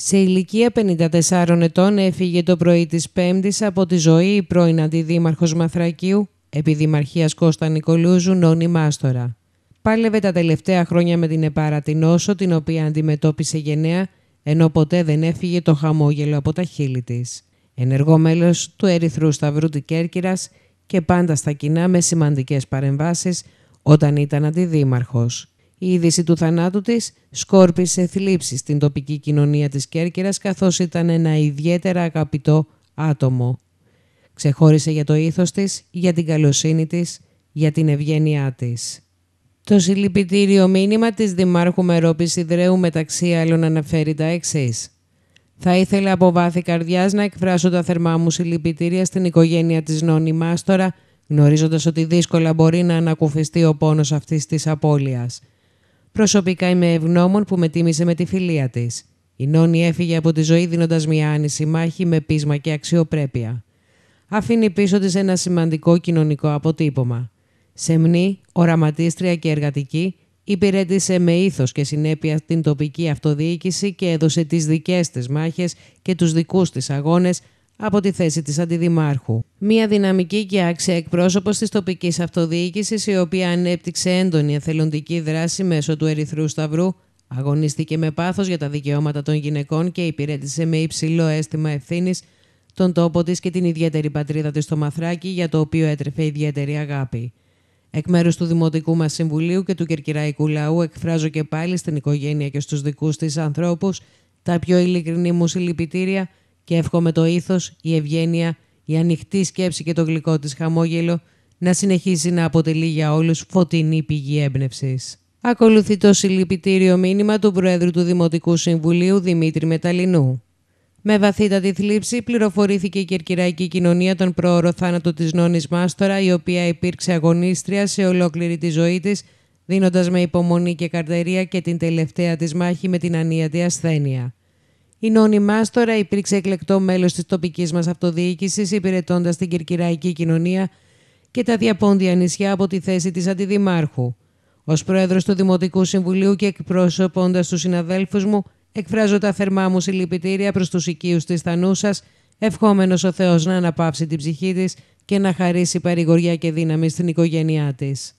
Σε ηλικία 54 ετών έφυγε το πρωί της Πέμπτης από τη ζωή η πρώην αντιδήμαρχος Μαθρακίου, επιδημαρχίας Κώστα Νικολούζου, Νόνι Μάστορα. Πάλευε τα τελευταία χρόνια με την επάρατη νόσο, την οποία αντιμετώπισε γενναία, ενώ ποτέ δεν έφυγε το χαμόγελο από τα χείλη της. Ενεργό μέλος του Ερυθρού Σταυρού της Κέρκυρας και πάντα στα κοινά με σημαντικές παρεμβάσεις όταν ήταν αντιδήμαρχος. Η είδηση του θανάτου της σκόρπισε θλίψεις στην τοπική κοινωνία της Κέρκυρας καθώς ήταν ένα ιδιαίτερα αγαπητό άτομο. Ξεχώρισε για το ήθος της, για την καλοσύνη της, για την ευγένειά της. Το συλληπιτήριο μήνυμα της Δημάρχου Μερόπης Ιδρέου μεταξύ άλλων αναφέρει τα εξής. Θα ήθελα από βάθη καρδιάς να εκφράσω τα θερμά μου συλληπιτήρια στην οικογένεια της Νόνη Μάστορα, γνωρίζοντας ότι δύσκολα μπορεί να ανακουφιστεί ο πόνος αυτής της απώλειας. Προσωπικά είμαι ευγνώμων που με τίμησε με τη φιλία της. Η Νόνη έφυγε από τη ζωή δίνοντας μια άνηση μάχη με πείσμα και αξιοπρέπεια. Αφήνει πίσω της ένα σημαντικό κοινωνικό αποτύπωμα. Σεμνή, οραματίστρια και εργατική, υπηρέτησε με ήθος και συνέπεια την τοπική αυτοδιοίκηση και έδωσε τις δικές της μάχες και τους δικούς της αγώνες από τη θέση της Αντιδημάρχου. Μία δυναμική και άξια εκπρόσωπος της τοπικής αυτοδιοίκησης η οποία ανέπτυξε έντονη εθελοντική δράση μέσω του Ερυθρού Σταυρού Αγωνίστηκε με πάθος για τα δικαιώματα των γυναικών και υπηρέτησε με υψηλό αίσθημα ευθύνης τον τόπο της και την ιδιαίτερη πατρίδα της στο Μαθράκι, για το οποίο έτρεφε ιδιαίτερη αγάπη. Εκ μέρους του Δημοτικού μας Συμβουλίου και του Κερκυραϊκού Λαού, εκφράζω και πάλι στην οικογένεια και στους δικούς της ανθρώπους τα πιο ειλικρινή μου συλληπιτήρια και εύχομαι το ήθος, η ευγένεια, η ανοιχτή σκέψη και το γλυκό της χαμόγελο να συνεχίσει να αποτελεί για όλους φωτεινή πηγή έμπνευσης. Ακολουθεί το συλληπιτήριο μήνυμα του Προέδρου του Δημοτικού Συμβουλίου Δημήτρη Μεταλινού. Με βαθύτατη θλίψη πληροφορήθηκε η κερκυραϊκή κοινωνία τον πρόωρο θάνατο της Νόνης Μάστορα, η οποία υπήρξε αγωνίστρια σε ολόκληρη τη ζωή της, δίνοντας με υπομονή και καρτερία και την τελευταία της μάχη με την ανίατη ασθένεια. Η Νόνη Μάστορα υπήρξε εκλεκτό μέλος της τοπικής μας αυτοδιοίκησης, υπηρετώντας την κυρκυραϊκή κοινωνία και τα διαπόντια νησιά από τη θέση της αντιδημάρχου. Ως πρόεδρος του Δημοτικού Συμβουλίου και εκπρόσωποντας τους συναδέλφους μου, εκφράζω τα θερμά μου συλληπιτήρια προς τους οικείους της Θανούσας, ευχόμενος ο Θεός να αναπαύσει την ψυχή της και να χαρίσει παρηγοριά και δύναμη στην οικογένειά της.